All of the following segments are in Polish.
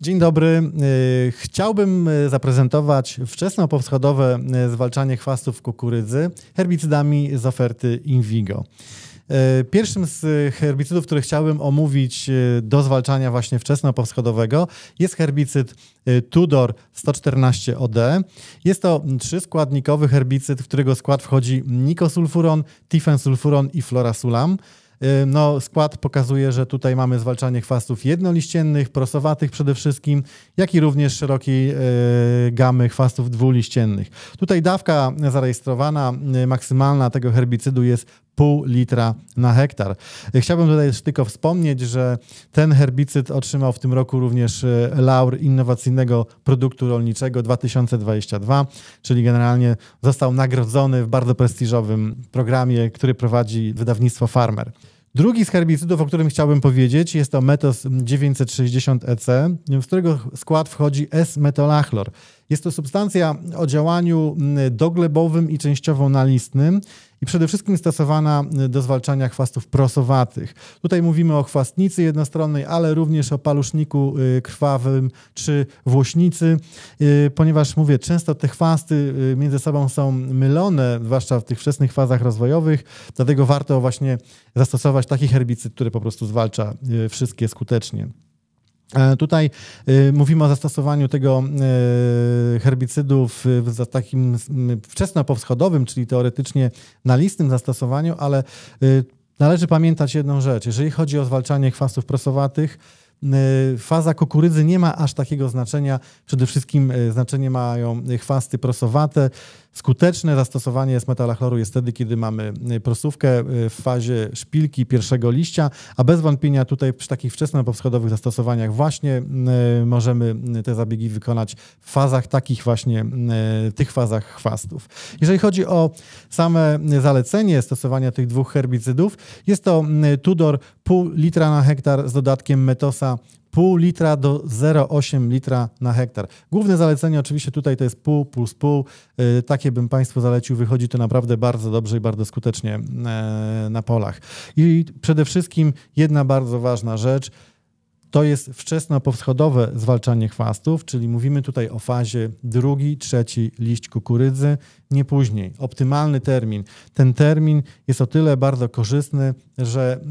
Dzień dobry. E, chciałbym e, zaprezentować wczesno powschodowe e, zwalczanie chwastów kukurydzy herbicydami z oferty Invigo. Pierwszym z herbicydów, który chciałbym omówić do zwalczania właśnie wczesno-powschodowego jest herbicyd Tudor 114OD. Jest to trzyskładnikowy herbicyd, w którego skład wchodzi nikosulfuron, tifensulfuron i florasulam. Y, no, skład pokazuje, że tutaj mamy zwalczanie chwastów jednoliściennych, prosowatych przede wszystkim, jak i również szerokiej y, gamy chwastów dwuliściennych. Tutaj dawka zarejestrowana y, maksymalna tego herbicydu jest pół litra na hektar. Chciałbym tutaj jeszcze tylko wspomnieć, że ten herbicyd otrzymał w tym roku również laur innowacyjnego produktu rolniczego 2022, czyli generalnie został nagrodzony w bardzo prestiżowym programie, który prowadzi wydawnictwo Farmer. Drugi z herbicydów, o którym chciałbym powiedzieć, jest to Metos 960EC, e w którego skład wchodzi S-metolachlor. Jest to substancja o działaniu mm, doglebowym i częściowo nalistnym i przede wszystkim stosowana y, do zwalczania chwastów prosowatych. Tutaj mówimy o chwastnicy jednostronnej, ale również o paluszniku y, krwawym czy włośnicy, y, ponieważ mówię, często te chwasty między sobą są mylone, zwłaszcza w tych wczesnych fazach rozwojowych, dlatego warto właśnie zastosować taki herbicyd, który po prostu zwalcza wszystkie skutecznie. E, tutaj y, mówimy o zastosowaniu tego e, herbicydu w, takim wczesno-powschodowym, czyli teoretycznie na listnym zastosowaniu, ale y, należy pamiętać jedną rzecz. Jeżeli chodzi o zwalczanie chwastów prosowatych, E, faza kukurydzy nie ma aż takiego znaczenia. Przede wszystkim e, znaczenie mają e, chwasty prosowate. Skuteczne zastosowanie smetala chloru jest wtedy, kiedy mamy prosówkę w fazie szpilki pierwszego liścia, a bez wątpienia tutaj przy takich wczesno-powschodowych zastosowaniach właśnie możemy te zabiegi wykonać w fazach takich właśnie, tych fazach chwastów. Jeżeli chodzi o same zalecenie stosowania tych dwóch herbicydów, jest to Tudor pół litra na hektar z dodatkiem metosa pół litra do 0,8 litra na hektar. Główne zalecenie oczywiście tutaj to jest pół plus pół. Y, takie bym Państwu zalecił. Wychodzi to naprawdę bardzo dobrze i bardzo skutecznie e, na polach. I przede wszystkim jedna bardzo ważna rzecz – to jest wczesno-powschodowe zwalczanie chwastów, czyli mówimy tutaj o fazie drugi, trzeci liść kukurydzy, nie później. Optymalny termin. Ten termin jest o tyle bardzo korzystny, że y,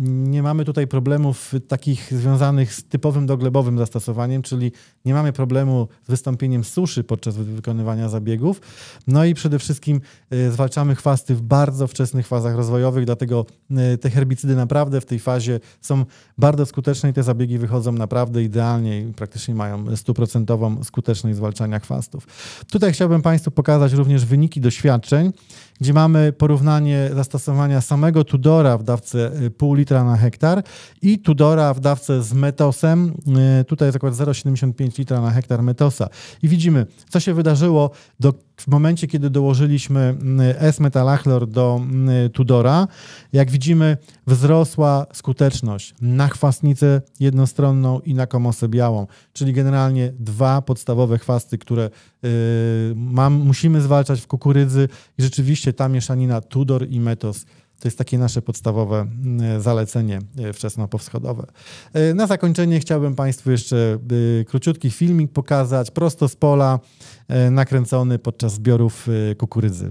nie mamy tutaj problemów takich związanych z typowym doglebowym zastosowaniem, czyli nie mamy problemu z wystąpieniem suszy podczas wykonywania zabiegów. No i przede wszystkim y, zwalczamy chwasty w bardzo wczesnych fazach rozwojowych, dlatego y, te herbicydy naprawdę w tej fazie są bardzo skuteczne i te zabiegi wychodzą naprawdę idealnie i praktycznie mają stuprocentową skuteczność zwalczania chwastów. Tutaj chciałbym Państwu pokazać również wyniki doświadczeń, gdzie mamy porównanie zastosowania samego Tudora w dawce y, pół litra na hektar i Tudora w dawce z metosem. Y, tutaj jest akurat 0,75 litra na hektar metosa. I widzimy, co się wydarzyło do w momencie, kiedy dołożyliśmy mm, S metalachlor do mm, Tudora, jak widzimy, wzrosła skuteczność na chwastnicę jednostronną i na komosę białą, czyli generalnie dwa podstawowe chwasty, które yy, mam, musimy zwalczać w kukurydzy i rzeczywiście ta mieszanina Tudor i Metos to jest takie nasze podstawowe e, zalecenie e, wczesnopowschodowe. E, na zakończenie chciałbym Państwu jeszcze króciutki filmik pokazać, prosto z pola, nakręcony podczas zbiorów kukurydzy.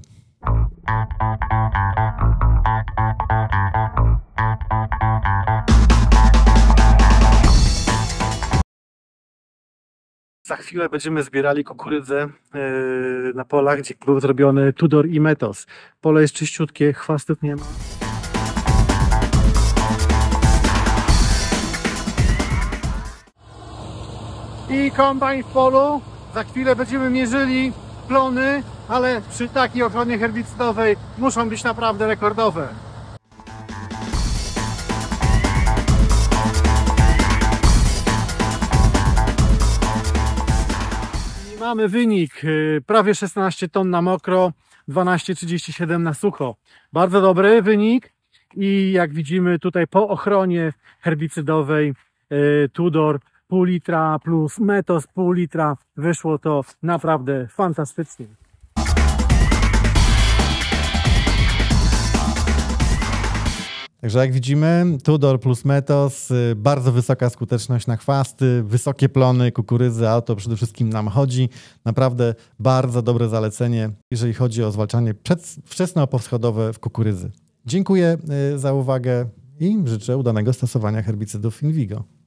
Za chwilę będziemy zbierali kukurydzę e, na polach, gdzie był zrobiony Tudor i Metos. Pole jest czyściutkie, chwastów nie ma. I kombajn w polu. Za chwilę będziemy mierzyli plony, ale przy takiej ochronie herbicydowej muszą być naprawdę rekordowe. Mamy wynik, y, prawie 16 ton na mokro, 12,37 na sucho. Bardzo dobry wynik i jak widzimy tutaj po ochronie herbicydowej y, Tudor pół litra plus Metos pół litra wyszło to naprawdę fantastycznie. Także jak widzimy, Tudor plus Metos, y, bardzo wysoka skuteczność na chwasty, wysokie plony kukurydzy, a to przede wszystkim nam chodzi. Naprawdę bardzo dobre zalecenie, jeżeli chodzi o zwalczanie wczesno-powschodowe w kukurydzy. Dziękuję y, za uwagę i życzę udanego stosowania herbicydów Invigo.